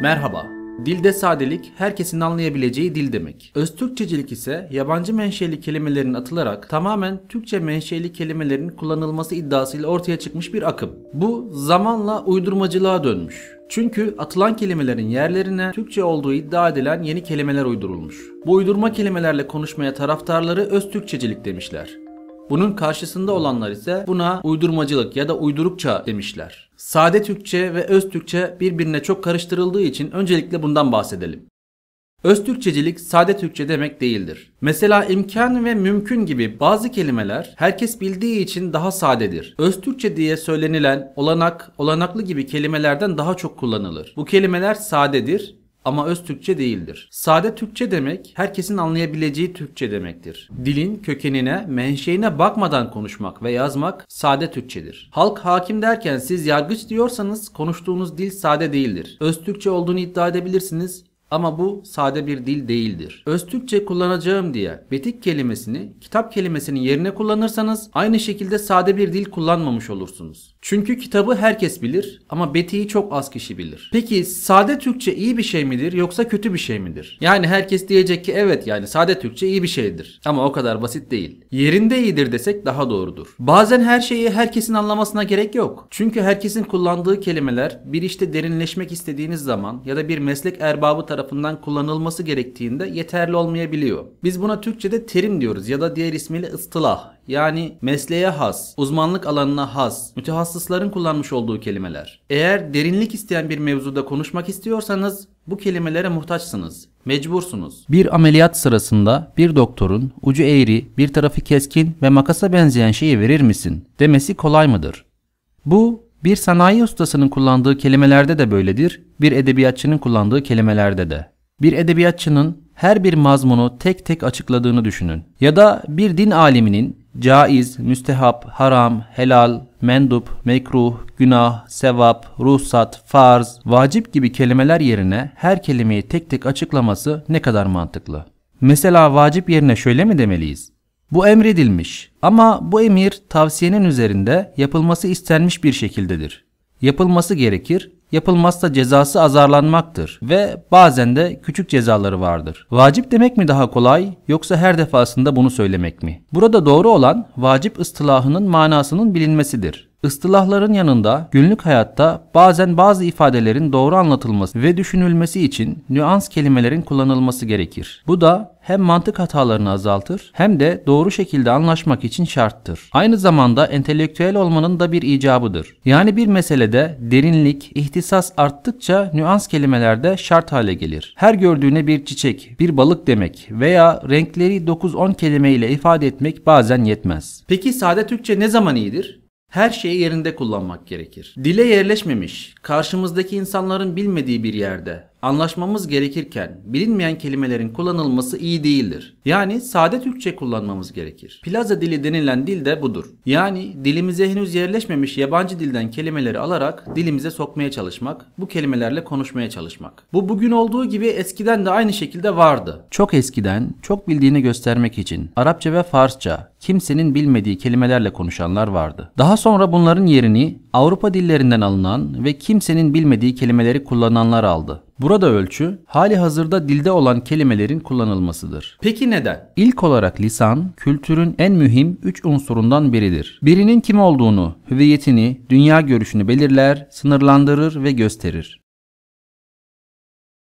Merhaba. Dilde sadelik herkesin anlayabileceği dil demek. Öztürkçecilik ise yabancı menşeli kelimelerin atılarak tamamen Türkçe menşeli kelimelerin kullanılması iddiasıyla ortaya çıkmış bir akım. Bu zamanla uydurmacılığa dönmüş. Çünkü atılan kelimelerin yerlerine Türkçe olduğu iddia edilen yeni kelimeler uydurulmuş. Bu uydurma kelimelerle konuşmaya taraftarları öztürkçecilik demişler. Bunun karşısında olanlar ise buna uydurmacılık ya da uydurukça demişler. Sade Türkçe ve öz Türkçe birbirine çok karıştırıldığı için öncelikle bundan bahsedelim. Öz Türkçecilik sade Türkçe demek değildir. Mesela imkan ve mümkün gibi bazı kelimeler herkes bildiği için daha sadedir. Öz Türkçe diye söylenilen olanak, olanaklı gibi kelimelerden daha çok kullanılır. Bu kelimeler sadedir ama öz Türkçe değildir. Sade Türkçe demek herkesin anlayabileceği Türkçe demektir. Dilin kökenine, menşeine bakmadan konuşmak ve yazmak sade Türkçedir. Halk hakim derken siz yargıç diyorsanız konuştuğunuz dil sade değildir. Öz Türkçe olduğunu iddia edebilirsiniz ama bu sade bir dil değildir. Öztürkçe kullanacağım diye betik kelimesini kitap kelimesinin yerine kullanırsanız aynı şekilde sade bir dil kullanmamış olursunuz. Çünkü kitabı herkes bilir ama betiği çok az kişi bilir. Peki sade Türkçe iyi bir şey midir yoksa kötü bir şey midir? Yani herkes diyecek ki evet yani sade Türkçe iyi bir şeydir. Ama o kadar basit değil. Yerinde iyidir desek daha doğrudur. Bazen her şeyi herkesin anlamasına gerek yok. Çünkü herkesin kullandığı kelimeler bir işte derinleşmek istediğiniz zaman ya da bir meslek erbabı tarafından tarafından kullanılması gerektiğinde yeterli olmayabiliyor. Biz buna Türkçe'de terim diyoruz ya da diğer ismiyle ıstılah yani mesleğe has, uzmanlık alanına has, mütehassısların kullanmış olduğu kelimeler. Eğer derinlik isteyen bir mevzuda konuşmak istiyorsanız bu kelimelere muhtaçsınız. Mecbursunuz. Bir ameliyat sırasında bir doktorun ucu eğri, bir tarafı keskin ve makasa benzeyen şeyi verir misin demesi kolay mıdır? Bu bir sanayi ustasının kullandığı kelimelerde de böyledir, bir edebiyatçının kullandığı kelimelerde de. Bir edebiyatçının her bir mazmunu tek tek açıkladığını düşünün. Ya da bir din aliminin caiz, müstehap, haram, helal, mendup, mekruh, günah, sevap, ruhsat, farz, vacip gibi kelimeler yerine her kelimeyi tek tek açıklaması ne kadar mantıklı. Mesela vacip yerine şöyle mi demeliyiz? Bu emredilmiş ama bu emir tavsiyenin üzerinde yapılması istenmiş bir şekildedir. Yapılması gerekir, yapılmazsa cezası azarlanmaktır ve bazen de küçük cezaları vardır. Vacip demek mi daha kolay yoksa her defasında bunu söylemek mi? Burada doğru olan vacip ıstılahının manasının bilinmesidir. Istılahların yanında günlük hayatta bazen bazı ifadelerin doğru anlatılması ve düşünülmesi için nüans kelimelerin kullanılması gerekir. Bu da hem mantık hatalarını azaltır hem de doğru şekilde anlaşmak için şarttır. Aynı zamanda entelektüel olmanın da bir icabıdır. Yani bir meselede derinlik, ihtisas arttıkça nüans kelimelerde şart hale gelir. Her gördüğüne bir çiçek, bir balık demek veya renkleri 9-10 kelime ile ifade etmek bazen yetmez. Peki sade Türkçe ne zaman iyidir? Her şeyi yerinde kullanmak gerekir. Dile yerleşmemiş, karşımızdaki insanların bilmediği bir yerde anlaşmamız gerekirken bilinmeyen kelimelerin kullanılması iyi değildir. Yani sade Türkçe kullanmamız gerekir. Plaza dili denilen dil de budur. Yani dilimize henüz yerleşmemiş yabancı dilden kelimeleri alarak dilimize sokmaya çalışmak, bu kelimelerle konuşmaya çalışmak. Bu bugün olduğu gibi eskiden de aynı şekilde vardı. Çok eskiden, çok bildiğini göstermek için Arapça ve Farsça kimsenin bilmediği kelimelerle konuşanlar vardı. Daha sonra bunların yerini Avrupa dillerinden alınan ve kimsenin bilmediği kelimeleri kullananlar aldı. Burada ölçü hali hazırda dilde olan kelimelerin kullanılmasıdır. Peki neden? İlk olarak lisan kültürün en mühim üç unsurundan biridir. Birinin kim olduğunu, hüviyetini, dünya görüşünü belirler, sınırlandırır ve gösterir.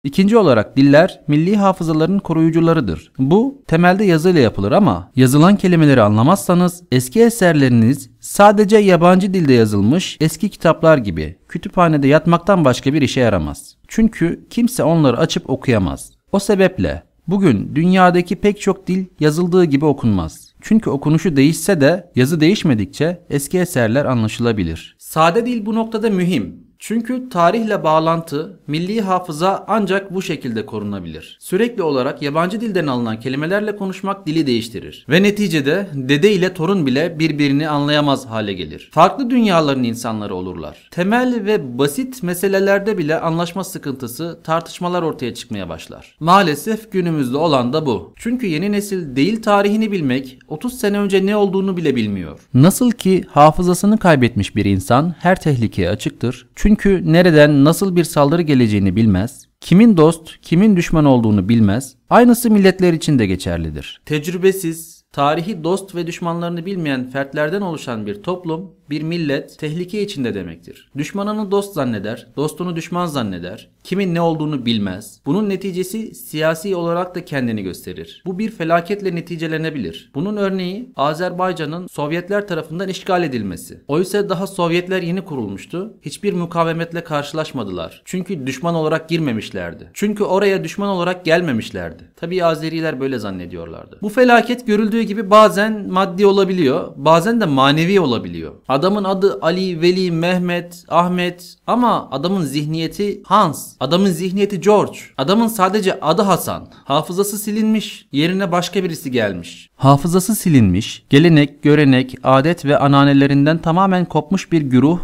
İkinci olarak diller milli hafızaların koruyucularıdır. Bu temelde yazıyla yapılır ama yazılan kelimeleri anlamazsanız eski eserleriniz sadece yabancı dilde yazılmış eski kitaplar gibi kütüphanede yatmaktan başka bir işe yaramaz. Çünkü kimse onları açıp okuyamaz. O sebeple bugün dünyadaki pek çok dil yazıldığı gibi okunmaz. Çünkü okunuşu değişse de yazı değişmedikçe eski eserler anlaşılabilir. Sade dil bu noktada mühim. Çünkü tarihle bağlantı, milli hafıza ancak bu şekilde korunabilir. Sürekli olarak yabancı dilden alınan kelimelerle konuşmak dili değiştirir. Ve neticede dede ile torun bile birbirini anlayamaz hale gelir. Farklı dünyaların insanları olurlar. Temel ve basit meselelerde bile anlaşma sıkıntısı, tartışmalar ortaya çıkmaya başlar. Maalesef günümüzde olan da bu. Çünkü yeni nesil değil tarihini bilmek, 30 sene önce ne olduğunu bile bilmiyor. Nasıl ki hafızasını kaybetmiş bir insan her tehlikeye açıktır. Çünkü çünkü nereden nasıl bir saldırı geleceğini bilmez, kimin dost, kimin düşman olduğunu bilmez. Aynısı milletler için de geçerlidir. Tecrübesiz, Tarihi dost ve düşmanlarını bilmeyen fertlerden oluşan bir toplum, bir millet tehlike içinde demektir. Düşmanını dost zanneder, dostunu düşman zanneder, kimin ne olduğunu bilmez. Bunun neticesi siyasi olarak da kendini gösterir. Bu bir felaketle neticelenebilir. Bunun örneği Azerbaycan'ın Sovyetler tarafından işgal edilmesi. Oysa daha Sovyetler yeni kurulmuştu. Hiçbir mukavemetle karşılaşmadılar. Çünkü düşman olarak girmemişlerdi. Çünkü oraya düşman olarak gelmemişlerdi. Tabii Azeriler böyle zannediyorlardı. Bu felaket görüldüğü gibi bazen maddi olabiliyor, bazen de manevi olabiliyor. Adamın adı Ali, Veli, Mehmet, Ahmet ama adamın zihniyeti Hans, adamın zihniyeti George. Adamın sadece adı Hasan. Hafızası silinmiş, yerine başka birisi gelmiş. Hafızası silinmiş, gelenek, görenek, adet ve ananelerinden tamamen kopmuş bir güruh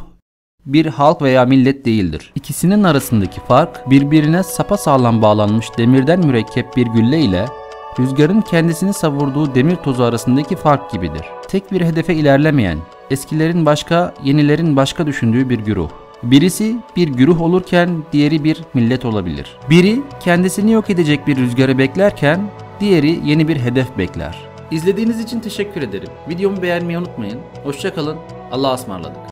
bir halk veya millet değildir. İkisinin arasındaki fark birbirine sapasağlam bağlanmış demirden mürekkep bir gülle ile rüzgarın kendisini savurduğu demir tozu arasındaki fark gibidir. Tek bir hedefe ilerlemeyen, eskilerin başka, yenilerin başka düşündüğü bir güruh. Birisi bir güruh olurken diğeri bir millet olabilir. Biri kendisini yok edecek bir rüzgarı beklerken diğeri yeni bir hedef bekler. İzlediğiniz için teşekkür ederim. Videomu beğenmeyi unutmayın. Hoşçakalın. Allah'a ısmarladık.